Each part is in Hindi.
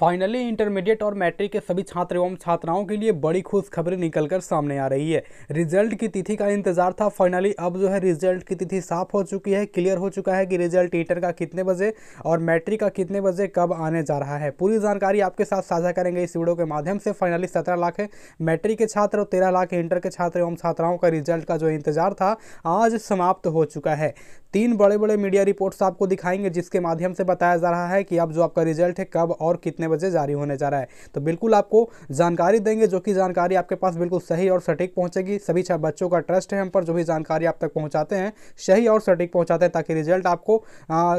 फाइनली इंटरमीडिएट और मैट्रिक के सभी छात्र एवं छात्राओं के लिए बड़ी खुशखबरी निकलकर सामने आ रही है रिजल्ट की तिथि का इंतजार था फाइनली अब जो है रिजल्ट की तिथि साफ हो चुकी है क्लियर हो चुका है कि रिजल्ट इंटर का कितने बजे और मैट्रिक का कितने बजे कब आने जा रहा है पूरी जानकारी आपके साथ साझा करेंगे इस वीडियो के माध्यम से फाइनली सत्रह लाख मैट्रिक के छात्र और तेरह लाख इंटर के छात्र एवं छात्राओं का रिजल्ट का जो इंतजार था आज समाप्त हो चुका है तीन बड़े बड़े मीडिया रिपोर्ट्स आपको दिखाएंगे जिसके माध्यम से बताया जा रहा है कि अब जो आपका रिजल्ट है कब और कितने कितने बजे जारी होने जा रहा है तो बिल्कुल आपको जानकारी देंगे जो कि जानकारी आपके पास बिल्कुल सही और सटीक पहुंचेगी सभी छह बच्चों का ट्रस्ट है हम पर जो भी जानकारी आप तक पहुंचाते हैं सही और सटीक पहुंचाते हैं ताकि रिजल्ट आपको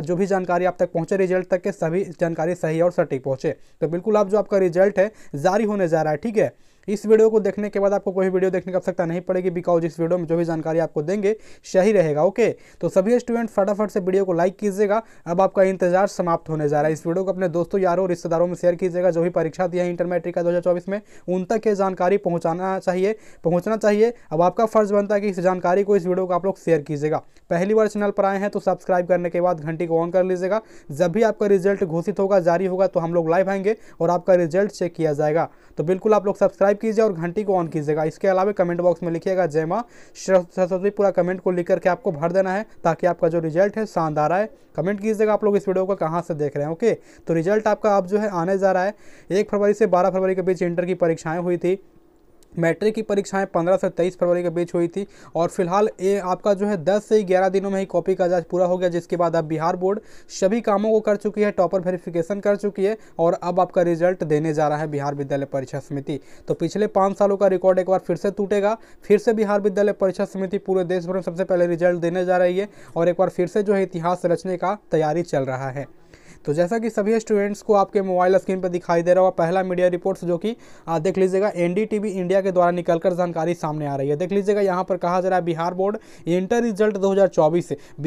जो भी जानकारी आप तक पहुंचे रिजल्ट तक के सभी जानकारी सही और सटीक पहुंचे तो बिल्कुल आप जो आपका रिजल्ट है जारी होने जा रहा है ठीक है इस वीडियो को देखने के बाद आपको कोई वीडियो देखने की आवश्यकता नहीं पड़ेगी बिकॉज इस वीडियो में जो भी जानकारी आपको देंगे सही रहेगा ओके तो सभी स्टूडेंट फटाफट से वीडियो को लाइक कीजिएगा अब आपका इंतजार समाप्त होने जा रहा है इस वीडियो को अपने दोस्तों यारों और रिश्तेदारों में शेयर कीजिएगा जो भी परीक्षा दिया है इंटर मैट्रिक का दो में उन तक ये जानकारी पहुँचाना चाहिए पहुँचना चाहिए अब आपका फर्ज बनता है कि इस जानकारी को इस वीडियो को आप लोग शेयर कीजिएगा पहली बार चैनल पर आए हैं तो सब्सक्राइब करने के बाद घंटी को ऑन कर लीजिएगा जब भी आपका रिजल्ट घोषित होगा जारी होगा तो हम लोग लाइव आएंगे और आपका रिजल्ट चेक किया जाएगा तो बिल्कुल आप लोग सब्सक्राइब सब्सक्राइब कीजिए और घंटी को ऑन कीजिएगा इसके अलावा कमेंट बॉक्स में लिखिएगा जय माँ सरस्वती पूरा कमेंट को लिख करके आपको भर देना है ताकि आपका जो रिजल्ट है शानदार आए कमेंट कीजिएगा आप लोग इस वीडियो को कहाँ से देख रहे हैं ओके तो रिजल्ट आपका अब जो है आने जा रहा है एक फरवरी से बारह फरवरी के बीच इंटर की परीक्षाएँ हुई थी मैट्रिक की परीक्षाएं 15 से 23 फरवरी के बीच हुई थी और फिलहाल ये आपका जो है 10 से 11 दिनों में ही कॉपी का जांच पूरा हो गया जिसके बाद अब बिहार बोर्ड सभी कामों को कर चुकी है टॉपर वेरिफिकेशन कर चुकी है और अब आपका रिजल्ट देने जा रहा है बिहार विद्यालय परीक्षा समिति तो पिछले पाँच सालों का रिकॉर्ड एक बार फिर से टूटेगा फिर से बिहार विद्यालय परीक्षा समिति पूरे देश भर में सबसे पहले रिजल्ट देने जा रही है और एक बार फिर से जो है इतिहास रचने का तैयारी चल रहा है तो जैसा कि सभी स्टूडेंट्स को आपके मोबाइल स्क्रीन पर दिखाई दे रहा होगा पहला मीडिया रिपोर्ट्स जो कि देख लीजिएगा एन इंडिया के द्वारा निकलकर जानकारी सामने आ रही है देख लीजिएगा यहाँ पर कहा जा रहा है बिहार बोर्ड इंटर रिजल्ट दो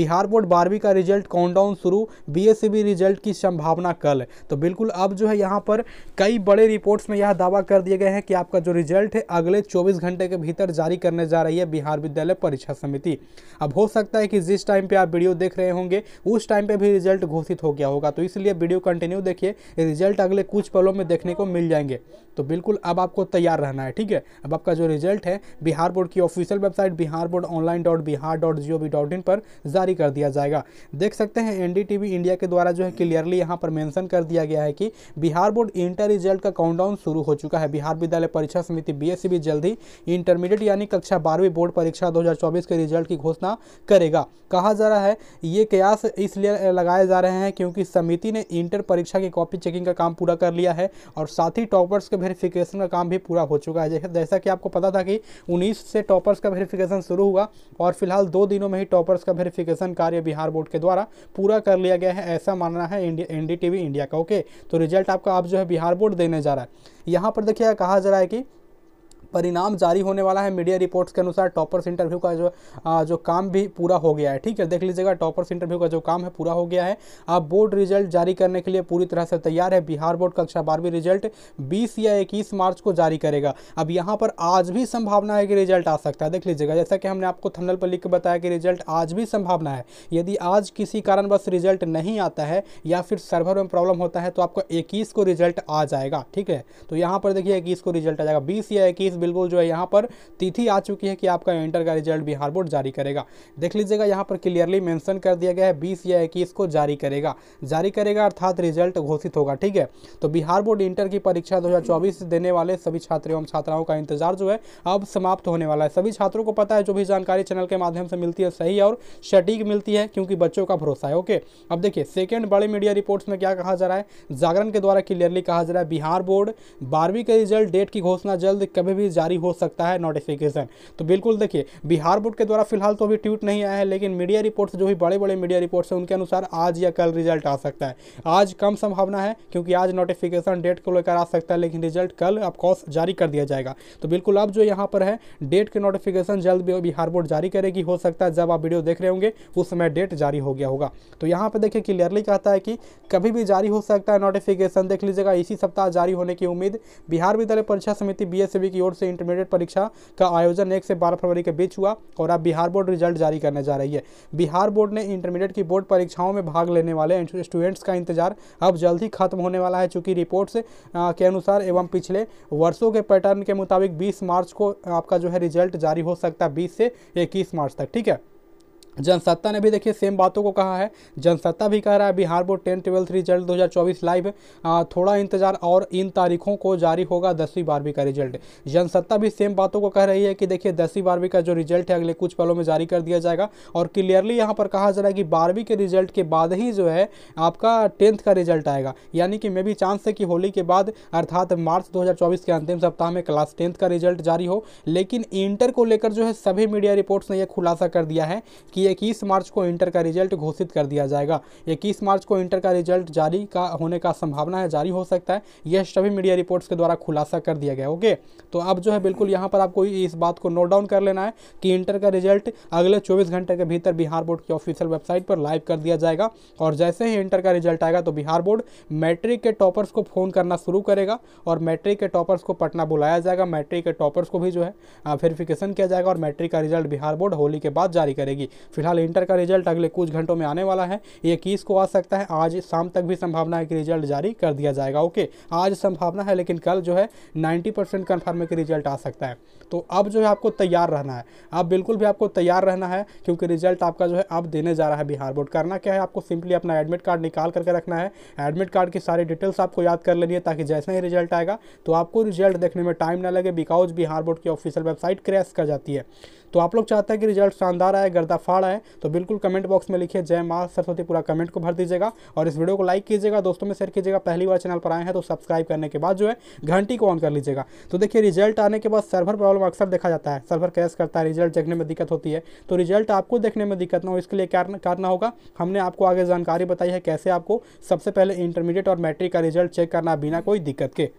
बिहार बोर्ड बारहवीं का रिजल्ट काउंटडाउन शुरू बी रिजल्ट e की संभावना कल तो बिल्कुल अब जो है यहाँ पर कई बड़े रिपोर्ट्स में यह दावा कर दिए गए हैं कि आपका जो रिजल्ट है अगले 24 घंटे के भीतर जारी करने जा रही है बिहार विद्यालय परीक्षा समिति अब हो सकता है कि जिस टाइम पे आप वीडियो देख रहे होंगे उस टाइम पे भी रिजल्ट घोषित हो गया होगा तो तो इसलिए वीडियो कंटिन्यू देखिए रिजल्ट अगले कुछ पलों में देखने को मिल जाएंगे तो बिल्कुल अब आपको तैयार रहना है ठीक है अब आपका जो रिजल्ट है बिहार बोर्ड की official website Bihar board online dot Bihar dot G O V dot in पर जारी कर दिया जाएगा देख सकते हैं N D T V India के द्वारा जो है क्लियरली यहाँ पर मैंसन कर दिया गया है कि बिहार बोर्ड इंटर रिजल्ट का काउंटडाउन शुरू हो चुका है बिहार विद्यालय परीक्षा समिति बी एस सी भी जल्द ही इंटरमीडिएट यानी कक्षा बारहवीं बोर्ड परीक्षा दो हज़ार चौबीस के रिजल्ट की घोषणा करेगा कहा जा रहा है ये कयास इसलिए लगाए जा रहे हैं क्योंकि समिति समिति ने इंटर परीक्षा की कॉपी चेकिंग का काम पूरा कर लिया है और साथ ही टॉपर्स के वेरिफिकेशन का काम भी पूरा हो चुका है जैसा कि आपको पता था कि उन्नीस से टॉपर्स का वेरिफिकेशन शुरू हुआ और फिलहाल दो दिनों में ही टॉपर्स का वेरिफिकेशन कार्य बिहार बोर्ड के द्वारा पूरा कर लिया गया है ऐसा मानना है एन इंडिया का ओके तो रिजल्ट आपका आप जो है बिहार बोर्ड देने जा रहा है यहाँ पर देखिए कहा जा रहा है कि परिणाम जारी होने वाला है मीडिया रिपोर्ट्स के अनुसार टॉपर्स इंटरव्यू का जो आ, जो काम भी पूरा हो गया है ठीक है देख लीजिएगा टॉपर्स इंटरव्यू का जो काम है पूरा हो गया है अब बोर्ड रिजल्ट जारी करने के लिए पूरी तरह से तैयार है बिहार बोर्ड कक्षा बारहवीं रिजल्ट बीस या इक्कीस मार्च को जारी करेगा अब यहाँ पर आज भी संभावना है कि रिजल्ट आ सकता है देख लीजिएगा जैसा कि हमने आपको थमनल पर लिख के बताया कि रिजल्ट आज भी संभावना है यदि आज किसी कारणवश रिजल्ट नहीं आता है या फिर सर्वर में प्रॉब्लम होता है तो आपको इक्कीस को रिजल्ट आ जाएगा ठीक है तो यहाँ पर देखिए इक्कीस को रिजल्ट आ जाएगा बीस या इक्कीस बिल्कुल जो है यहाँ पर तिथि आ चुकी है कि आपका इंटर का रिजल्ट बिहार बोर्ड जारी करेगा देख लीजिएगा यहाँ पर क्लियरली मैंशन कर दिया गया है बीस या इक्कीस को जारी करेगा जारी करेगा अर्थात रिजल्ट घोषित होगा ठीक है तो बिहार बोर्ड इंटर की परीक्षा दो देने वाले सभी छात्र एवं छात्राओं का इंतजार जो है अब समाप्त होने वाला है सभी छात्रों को पता है जो भी जानकारी चैनल के माध्यम से मिलती है सही और सटीक मिलती है क्योंकि बच्चों का भरोसा है ओके अब देखिए सेकेंड बड़े मीडिया रिपोर्ट्स में क्या कहा जा रहा है जागरण के द्वारा क्लियरली कहा जा रहा है बिहार बोर्ड बारहवीं के रिजल्ट डेट की घोषणा जल्द कभी भी नोटिस जारी हो सकता है नोटिफिकेशन तो बिल्कुल देखिए बिहार बोर्ड के द्वारा फिलहाल तो अभी ट्वीट नहीं आया है लेकिन मीडिया रिपोर्ट्स जो भी बड़े बड़े मीडिया रिपोर्ट्स हैं उनके अनुसार आज या कल रिजल्ट आ सकता है आज कम संभावना है क्योंकि आज नोटिफिकेशन डेट को लेकर आ सकता है लेकिन रिजल्ट कल अब कॉस जारी कर दिया जाएगा तो बिल्कुल अब जो यहाँ पर है डेट के नोटिफिकेशन जल्द बिहार बोर्ड जारी करेगी हो सकता है जब आप वीडियो देख रहे होंगे उस समय डेट जारी हो गया होगा तो यहाँ पर देखिए क्लियरली कहता है कि कभी भी जारी हो सकता है नोटिफिकेशन देख लीजिएगा इसी सप्ताह जारी होने की उम्मीद बिहार विद्यालय परीक्षा समिति बी e की ओर से इंटरमीडिएट परीक्षा का आयोजन एक से बारह फरवरी के बीच हुआ और अब बिहार बोर्ड रिजल्ट जारी करने जा रही है बिहार बोर्ड ने इंटरमीडिएट की बोर्ड परीक्षाओं में भाग लेने वाले स्टूडेंट्स का इंतजार अब जल्द ही खत्म होने वाला है चूंकि रिपोर्ट के अनुसार एवं पिछले वर्षों के पैटर्न के मुताबिक बीस मार्च को आपका जो है रिजल्ट जारी हो सकता है बीस से इक्कीस मार्च तक ठीक है जनसत्ता ने भी देखिए सेम बातों को कहा है जनसत्ता भी कह रहा है Bihar board ten twelfth result 2024 live चौबीस लाइव थोड़ा इंतजार और इन तारीखों को जारी होगा दसवीं बारहवीं का रिजल्ट जनसत्ता भी सेम बातों को कह रही है कि देखिए दसवीं बारहवीं का जो रिजल्ट है अगले कुछ पलों में जारी कर दिया जाएगा और क्लियरली यहाँ पर कहा जा रहा है कि बारहवीं के रिजल्ट के बाद ही जो है आपका टेंथ का रिजल्ट आएगा यानी कि मे भी चांस है कि होली के बाद अर्थात मार्च दो के अंतिम सप्ताह में क्लास टेंथ का रिजल्ट जारी हो लेकिन इंटर को लेकर जो है सभी मीडिया रिपोर्ट्स ने यह खुलासा कर दिया है कि इक्कीस मार्च को इंटर का रिजल्ट घोषित कर दिया जाएगा इक्कीस मार्च को इंटर का रिजल्ट जारी का होने का संभावना है जारी हो सकता है यह सभी मीडिया रिपोर्ट्स के द्वारा खुलासा कर दिया गया ओके तो अब जो है बिल्कुल यहाँ पर आपको इस बात को नोट डाउन कर लेना है कि इंटर का रिजल्ट अगले चौबीस घंटे के भीतर बिहार बोर्ड की ऑफिशियल वेबसाइट पर लाइव कर दिया जाएगा और जैसे ही इंटर का रिजल्ट आएगा तो बिहार बोर्ड मैट्रिक के टॉपर्स को फ़ोन करना शुरू करेगा और मैट्रिक के टॉपर्स को पटना बुलाया जाएगा मैट्रिक के टॉपर्स को भी जो है वेरिफिकेशन किया जाएगा और मैट्रिक का रिजल्ट बिहार बोर्ड होली के बाद जारी करेगी फिलहाल इंटर का रिजल्ट अगले कुछ घंटों में आने वाला है ये इक्कीस को आ सकता है आज शाम तक भी संभावना है कि रिजल्ट जारी कर दिया जाएगा ओके आज संभावना है लेकिन कल जो है नाइन्टी परसेंट कन्फर्म है कि रिजल्ट आ सकता है तो अब जो है आपको तैयार रहना है अब बिल्कुल भी आपको तैयार रहना है क्योंकि रिजल्ट आपका जो है अब देने जा रहा है बिहार बोर्ड करना क्या है आपको सिंपली अपना एडमिट कार्ड निकाल करके रखना है एडमिट कार्ड की सारी डिटेल्स आपको याद कर लेनी है ताकि जैसे ही रिजल्ट आएगा तो आपको रिजल्ट देखने में टाइम ना लगे बिकॉज बिहार बोर्ड की ऑफिशियल वेबसाइट क्रैश कर जाती है तो आप लोग चाहते हैं कि रिजल्ट शानदार आए गर्दा फाड़ आए तो बिल्कुल कमेंट बॉक्स में लिखिए जय माँ सरस्वती पूरा कमेंट को भर दीजिएगा और इस वीडियो को लाइक कीजिएगा दोस्तों में शेयर कीजिएगा पहली बार चैनल पर आए हैं तो सब्सक्राइब करने के बाद जो है घंटी को ऑन कर लीजिएगा तो देखिए रिजल्ट आने के बाद सर्वर प्रॉब्लम अक्सर देखा जाता है सर्वर कैश करता है रिजल्ट देखने में दिक्कत होती है तो रिजल्ट आपको देखने में दिक्कत ना हो इसके लिए क्या करना होगा हमने आपको आगे जानकारी बताई है कैसे आपको सबसे पहले इंटरमीडिएट और मैट्रिक का रिजल्ट चेक करना बिना कोई दिक्कत के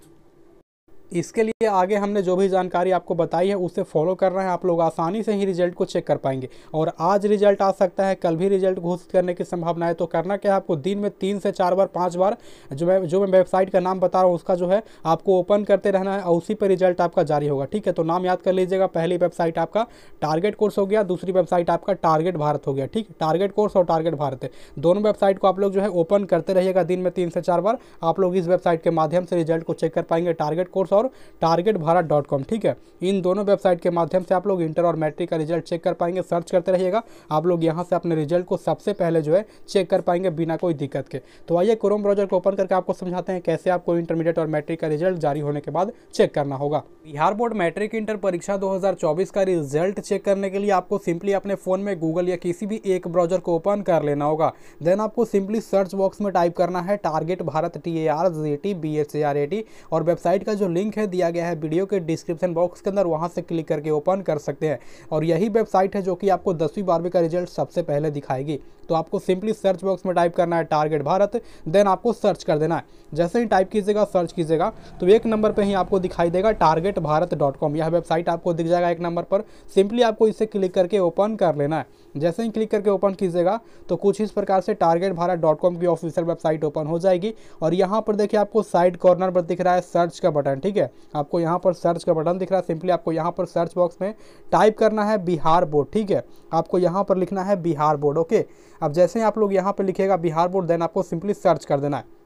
इसके लिए आगे हमने जो भी जानकारी आपको बताई है उसे फॉलो कर रहे हैं आप लोग आसानी से ही रिजल्ट को चेक कर पाएंगे और आज रिजल्ट आ सकता है कल भी रिजल्ट घोषित करने की संभावना है तो करना क्या है आपको दिन में तीन से चार बार पाँच बार जो मैं जो मैं वेबसाइट का नाम बता रहा हूँ उसका जो है आपको ओपन करते रहना है और उसी पर रिजल्ट आपका जारी होगा ठीक है तो नाम याद कर लीजिएगा पहली वेबसाइट आपका टारगेट कोर्स हो गया दूसरी वेबसाइट आपका टारगेट भारत हो गया ठीक टारगेट कोर्स और टारगेट भारत दोनों वेबसाइट को आप लोग जो है ओपन करते रहिएगा दिन में तीन से चार बार आप लोग इस वेबसाइट के माध्यम से रिजल्ट को चेक कर पाएंगे टारगेट कोर्स और और टारगेट भारत डॉट कॉम ठीक है इन दोनों वेबसाइट के माध्यम से आप लोग इंटर और मैट्रिक का रिजल्ट चेक कर पाएंगे सर्च करते रहिएगा आप लोग यहाँ से अपने रिजल्ट को सबसे पहले जो है चेक कर पाएंगे बिना कोई दिक्कत के तो आइए क्रोम ब्राउजर को ओपन करके आपको समझाते हैं कैसे आपको इंटरमीडिएट और मैट्रिक का रिजल्ट जारी होने के बाद चेक करना होगा बिहार बोर्ड मैट्रिक इंटर परीक्षा दो का रिजल्ट चेक करने के लिए आपको सिंपली अपने फ़ोन में गूगल या किसी भी एक ब्राउजर को ओपन कर लेना होगा देन आपको सिंपली सर्च बॉक्स में टाइप करना है target Bharat T A R G T B S A R A T और वेबसाइट का जो लिंक लिंक है दिया गया है वीडियो के डिस्क्रिप्शन बॉक्स के अंदर वहाँ से क्लिक करके ओपन कर सकते हैं और यही वेबसाइट है जो कि आपको दसवीं बारहवीं का रिजल्ट सबसे पहले दिखाएगी तो आपको सिंपली सर्च बॉक्स में टाइप करना है टारगेट भारत देन आपको सर्च कर देना है जैसे ही टाइप कीजिएगा सर्च कीजिएगा तो एक नंबर पर ही आपको दिखाई देगा टारगेट भारत डॉट कॉम यह वेबसाइट आपको दिख जाएगा एक नंबर पर सिंपली आपको इसे क्लिक करके ओपन कर लेना है जैसे ही क्लिक करके ओपन कीजिएगा तो कुछ इस प्रकार से टारगेट भारत डॉट कॉम की ऑफिशियल वेबसाइट ओपन हो जाएगी और यहाँ पर देखिए आपको साइड कॉर्नर पर दिख रहा है सर्च का बटन ठीक है है आपको यहाँ पर सर्च का बटन दिख रहा है सिंपली आपको यहाँ पर सर्च बॉक्स में टाइप करना है बिहार बोर्ड ठीक है आपको यहाँ पर लिखना है बिहार बोर्ड ओके अब जैसे आप लोग यहाँ पर लिखेगा बिहार बोर्ड देन आपको सिंपली सर्च कर देना है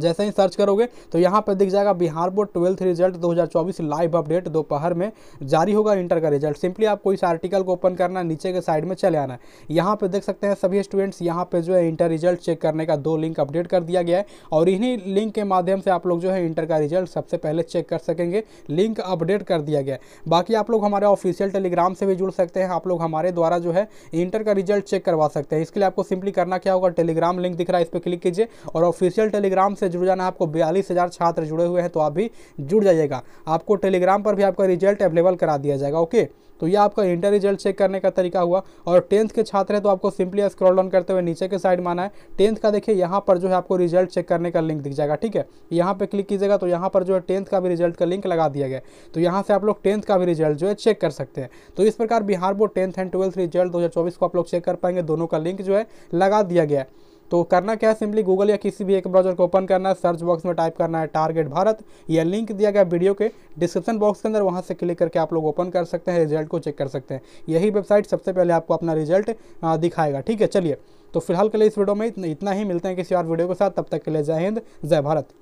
जैसे ही सर्च करोगे तो यहाँ पर दिख जाएगा Bihar board twelfth result 2024 live update दोपहर में जारी होगा इंटर का रिजल्ट सिंपली आपको इस आर्टिकल को ओपन करना है नीचे के साइड में चले आना है यहाँ पर देख सकते हैं सभी स्टूडेंट्स यहाँ पर जो है इंटर रिजल्ट चेक करने का दो लिंक अपडेट कर दिया गया है और इन्हीं लिंक के माध्यम से आप लोग जो है इंटर का रिजल्ट सबसे पहले चेक कर सकेंगे लिंक अपडेट कर दिया गया है बाकी आप लोग हमारे ऑफिशियल टेलीग्राम से भी जुड़ सकते हैं आप लोग हमारे द्वारा जो है इंटर का रिजल्ट चेक करवा सकते हैं इसके लिए आपको सिंपली करना क्या होगा टेलीग्राम लिंक दिख रहा है इस पर क्लिक कीजिए और ऑफिशियल टेलीग्राम से जुड़ जाना आपको बयालीस हज़ार छात्र जुड़े हुए हैं तो आप भी जुड़ जाइएगा आपको टेलीग्राम पर भी आपका रिजल्ट अवेलेबल करा दिया जाएगा ओके तो ये आपका इंटर रिजल्ट चेक करने का तरीका हुआ और टेंथ के छात्र हैं तो आपको सिंपली स्क्रॉल डाउन करते हुए नीचे के साइड माना है टेंथ का देखिए यहाँ पर जो है आपको रिजल्ट चेक करने का लिंक दिख जाएगा ठीक है यहाँ पे क्लिक कीजिएगा तो यहाँ पर जो है टेंथ का भी रिजल्ट का लिंक लगा दिया गया तो यहाँ से आप लोग टेंथ का भी रिजल्ट जो है चेक कर सकते हैं तो इस प्रकार Bihar board tenth and twelfth result दो को आप लोग चेक कर पाएंगे दोनों का लिंक जो है लगा दिया गया है तो करना क्या है सिंपली गूगल या किसी भी एक ब्राउजर को ओपन करना है सर्च बॉक्स में टाइप करना है टारगेट भारत या लिंक दिया गया वीडियो के डिस्क्रिप्शन बॉक्स के अंदर वहाँ से क्लिक करके आप लोग ओपन कर सकते हैं रिजल्ट को चेक कर सकते हैं यही वेबसाइट सबसे पहले आपको अपना रिजल्ट दिखाएगा ठीक है चलिए तो फिलहाल के लिए इस वीडियो में इतना ही मिलते हैं किसी और वीडियो के साथ तब तक के लिए जय हिंद जय भारत